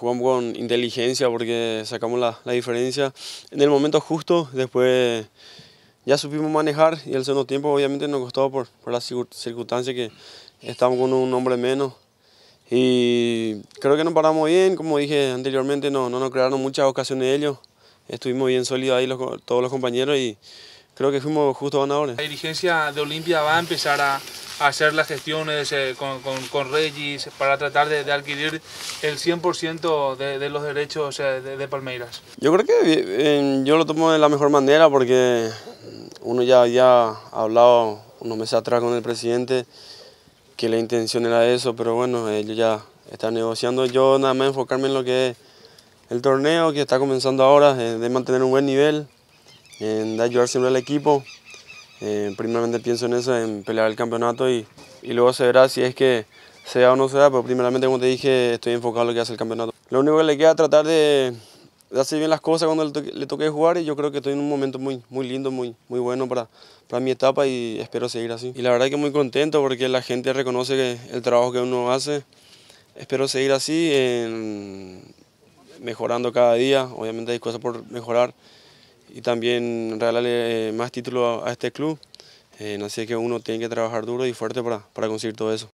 jugamos con inteligencia porque sacamos la, diferencia en el momento justo, después ya supimos manejar y el segundo tiempo obviamente nos costó por, por las circunstancias que estábamos con un hombre menos y creo que nos paramos bien, como dije anteriormente no, no nos crearon muchas ocasiones ellos, estuvimos bien sólidos ahí todos los compañeros y creo que fuimos justos ganadores. La dirigencia de Olimpia va a empezar a hacer las gestiones eh, con, con, Regis para tratar de, adquirir el 100% de, los derechos eh, de, Palmeiras? Yo creo que eh, yo lo tomo de la mejor manera porque uno ya había hablado unos meses atrás con el presidente que la intención era eso, pero bueno, ellos ya están negociando. Yo nada más enfocarme en lo que es el torneo que está comenzando ahora, de mantener un buen nivel, de ayudar siempre al equipo. Eh, primeramente pienso en eso, en pelear el campeonato y, luego se verá si es que sea o no sea, pero primeramente, como te dije, estoy enfocado en lo que hace el campeonato. Lo único que le queda tratar de, hacer bien las cosas cuando le toque, jugar y yo creo que estoy en un momento muy, muy lindo, muy, muy bueno para, para mi etapa y espero seguir así. Y la verdad que muy contento porque la gente reconoce que el trabajo que uno hace. Espero seguir así, mejorando cada día. Obviamente hay cosas por mejorar y también regalarle eh, más títulos a este club. no eh, sé que uno tiene que trabajar duro y fuerte para conseguir todo eso.